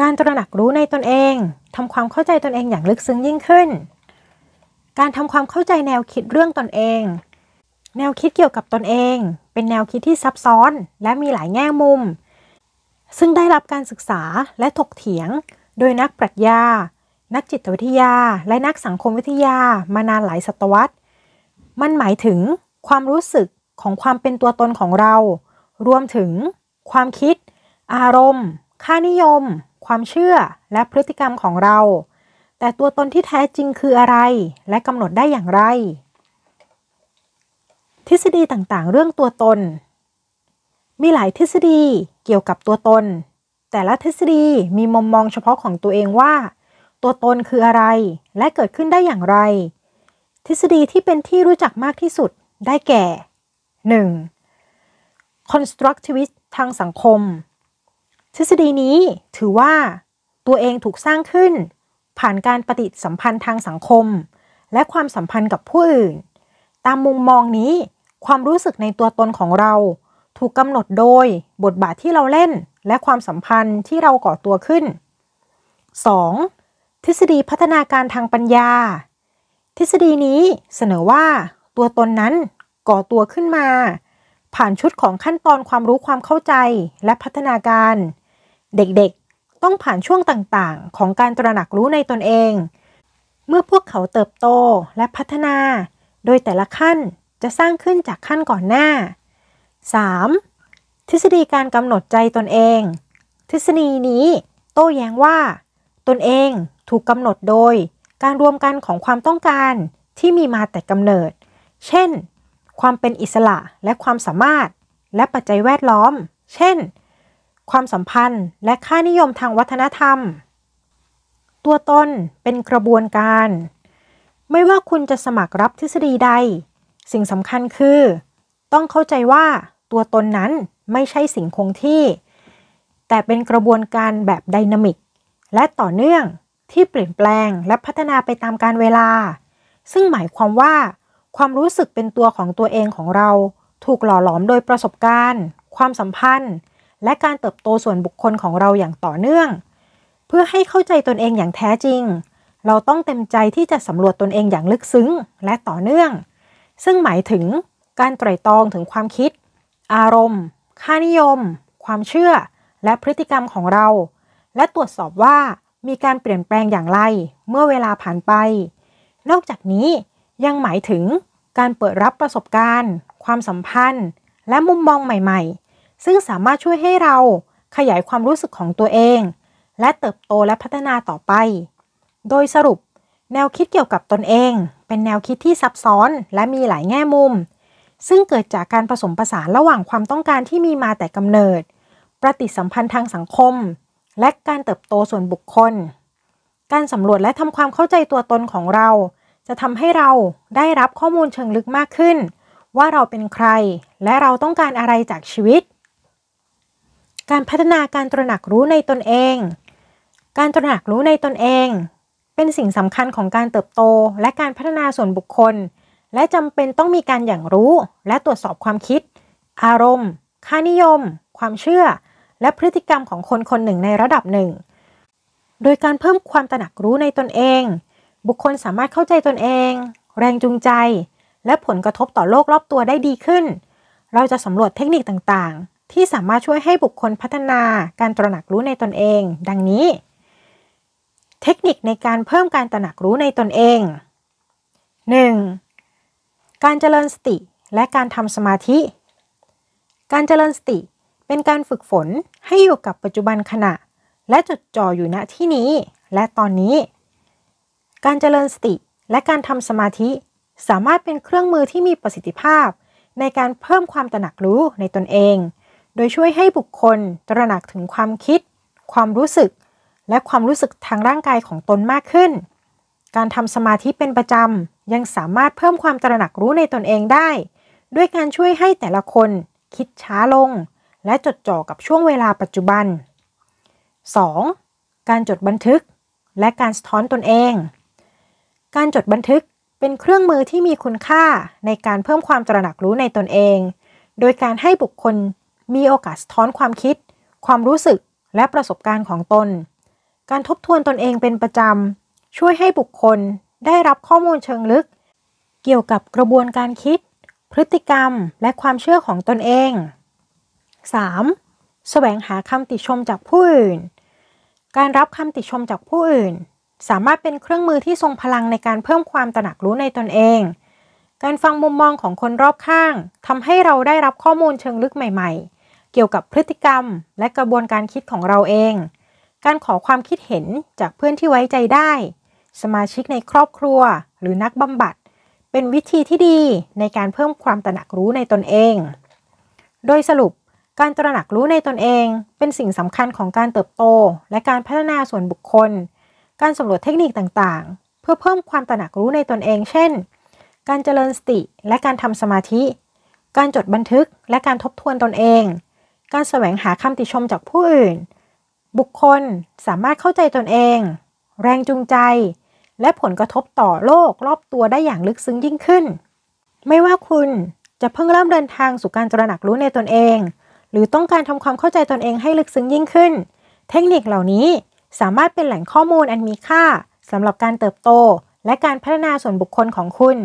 การตระหนักรู้ในตนเองทำความเข้าใจตนเองอย่างลึกซึ้งยิ่งขึ้น การทำความเข้าใจแนวคิดเรื่องตนเอง แนวคิดเกี่ยวกับตนเอง เป็นแนวคิดที่ซับซ้อน และมีหลายแง่มุม ซึ่งได้รับการศึกษาและถกเถียง โดยนักปรัชญา นักจิตวิทยา และนักสังคมวิทยามานานหลายศตวรรษ มันหมายถึงความรู้สึกของความเป็นตัวตนของเรา รวมถึงความคิด อารมณ์ค่านิยม ความเชื่อ และพฤติกรรมของเรา แต่ตัวตนที่แท้จริงคืออะไร และกำหนดได้อย่างไร ทฤษฎีต่างๆ เรื่องตัวตน มีหลายทฤษฎีเกี่ยวกับตัวตน แต่ละทฤษฎีมีมุมมองเฉพาะของตัวเองว่า ตัวตนคืออะไร และเกิดขึ้นได้อย่างไร ทฤษฎีที่เป็นที่รู้จักมากที่สุดได้แก่ 1. constructivist ทางสังคมทฤษฎีนี้ถือว่า ตัวเองถูกสร้างขึ้น ผ่านการปฏิสัมพันธ์ทางสังคม และความสัมพันธ์กับผู้อื่นตามมุมมองนี้ความรู้สึกในตัวตนของเรา ถูกกำหนดโดยบทบาทที่เราเล่นและความสัมพันธ์ที่เราก่อตัวขึ้น 2. ทฤษฎีพัฒนาการทางปัญญา ทฤษฎีนี้เสนอว่า ตัวตนนั้นก่อตัวขึ้นมา ผ่านชุดของขั้นตอนความรู้ความเข้าใจและพัฒนาการเด็กๆ ต้องผ่านช่วงต่างๆ ของการตระหนักรู้ในตนเอง เมื่อพวกเขาเติบโตและพัฒนา โดยแต่ละขั้นจะสร้างขึ้นจากขั้นก่อนหน้า 3. ทฤษฎีการกำหนดใจตนเอง ทฤษฎีนี้โต้แย้งว่า ตนเองถูกกำหนดโดยการรวมกันของความต้องการที่มีมาแต่กำเนิด เช่น ความเป็นอิสระและความสามารถ และปัจจัยแวดล้อม เช่นความสัมพันธ์และค่านิยมทางวัฒนธรรม ตัวตน เป็นกระบวนการ ไม่ว่าคุณจะสมัครรับทฤษฎีใด สิ่งสำคัญคือ ต้องเข้าใจว่าตัวตนนั้นไม่ใช่สิ่งคงที่ แต่เป็นกระบวนการแบบไดนามิก และต่อเนื่องที่เปลี่ยนแปลงและพัฒนาไปตามการเวลา ซึ่งหมายความว่า ความรู้สึกเป็นตัวของตัวเองของเราถูกหล่อหลอมโดยประสบการณ์ ความสัมพันธ์และการเติบโตส่วนบุคคลของเราอย่างต่อเนื่อง เพื่อให้เข้าใจตนเองอย่างแท้จริง เราต้องเต็มใจที่จะสำรวจตนเองอย่างลึกซึ้งและต่อเนื่อง ซึ่งหมายถึงการไตร่ตรองถึงความคิด อารมณ์ค่านิยม ความเชื่อ และพฤติกรรมของเรา และตรวจสอบว่ามีการเปลี่ยนแปลงอย่างไร เมื่อเวลาผ่านไป นอกจากนี้ยังหมายถึงการเปิดรับประสบการณ์ ความสัมพันธ์ และมุมมองใหม่ๆซึ่งสามารถช่วยให้เราขยายความรู้สึกของตัวเอง และเติบโตและพัฒนาต่อไป โดยสรุป แนวคิดเกี่ยวกับตนเอง เป็นแนวคิดที่ซับซ้อนและมีหลายแง่มุม ซึ่งเกิดจากการผสมผสานระหว่างความต้องการที่มีมาแต่กำเนิด ปฏิสัมพันธ์ทางสังคม และการเติบโตส่วนบุคคล การสำรวจและทำความเข้าใจตัวตนของเรา จะทำให้เราได้รับข้อมูลเชิงลึกมากขึ้น ว่าเราเป็นใครและเราต้องการอะไรจากชีวิตการพัฒนาการตระหนักรู้ในตนเอง การตระหนักรู้ในตนเอง เป็นสิ่งสำคัญของการเติบโต และการพัฒนาส่วนบุคคล และจำเป็นต้องมีการอย่างรู้และตรวจสอบความคิด อารมณ์ค่านิยม ความเชื่อ และพฤติกรรมของคนคนหนึ่งในระดับหนึ่ง โดยการเพิ่มความตระหนักรู้ในตนเอง บุคคลสามารถเข้าใจตนเอง แรงจูงใจ และผลกระทบต่อโลกรอบตัวได้ดีขึ้น เราจะสำรวจเทคนิคต่างที่สามารถช่วยให้บุคคลพัฒนาการตระหนักรู้ในตนเอง ดังนี้ เทคนิคในการเพิ่มการตระหนักรู้ในตนเอง 1. การเจริญสติและการทำสมาธิ การเจริญสติ เป็นการฝึกฝนให้อยู่กับปัจจุบันขณะ และจดจ่ออยู่ณที่นี้ และตอนนี้ การเจริญสติและการทำสมาธิ สามารถเป็นเครื่องมือที่มีประสิทธิภาพ ในการเพิ่มความตระหนักรู้ในตนเองโดยช่วยให้บุคคลตระหนักถึงความคิด ความรู้สึก และความรู้สึกทางร่างกายของตนมากขึ้น การทำสมาธิเป็นประจำยังสามารถเพิ่มความตระหนักรู้ในตนเองได้ ด้วยการช่วยให้แต่ละคนคิดช้าลง และจดจ่อกับช่วงเวลาปัจจุบัน 2. การจดบันทึกและการสะท้อนตนเอง การจดบันทึกเป็นเครื่องมือที่มีคุณค่าในการเพิ่มความตระหนักรู้ในตนเอง โดยการให้บุคคลมีโอกาสสะท้อนความคิด ความรู้สึก และประสบการณ์ของตน การทบทวนตนเองเป็นประจำ ช่วยให้บุคคลได้รับข้อมูลเชิงลึก เกี่ยวกับกระบวนการคิด พฤติกรรม และความเชื่อของตนเอง 3. แสวงหาคำติชมจากผู้อื่น การรับคำติชมจากผู้อื่น สามารถเป็นเครื่องมือที่ทรงพลังในการเพิ่มความตระหนักรู้ในตนเอง การฟังมุมมองของคนรอบข้างทำให้เราได้รับข้อมูลเชิงลึกใหม่ ๆเกี่ยวกับพฤติกรรมและกระบวนการคิดของเราเอง การขอความคิดเห็นจากเพื่อนที่ไว้ใจได้ สมาชิกในครอบครัวหรือนักบำบัด เป็นวิธีที่ดีในการเพิ่มความตระหนักรู้ในตนเอง โดยสรุปการตระหนักรู้ในตนเอง เป็นสิ่งสำคัญของการเติบโต และการพัฒนาส่วนบุคคล การสำรวจเทคนิคต่างๆ เพื่อเพิ่มความตระหนักรู้ในตนเองเช่น การเจริญสติและการทำสมาธิ การจดบันทึก และการทบทวนตนเองการแสวงหาคำติชมจากผู้อื่น บุคคลสามารถเข้าใจตนเอง แรงจูงใจ และผลกระทบต่อโลกรอบตัวได้อย่างลึกซึ้งยิ่งขึ้น ไม่ว่าคุณจะเพิ่งเริ่มเดินทางสู่การตระหนักรู้ในตนเอง หรือต้องการทำความเข้าใจตนเองให้ลึกซึ้งยิ่งขึ้น เทคนิคเหล่านี้สามารถเป็นแหล่งข้อมูลอันมีค่าสำหรับการเติบโต และการพัฒนาส่วนบุคคลของคุณ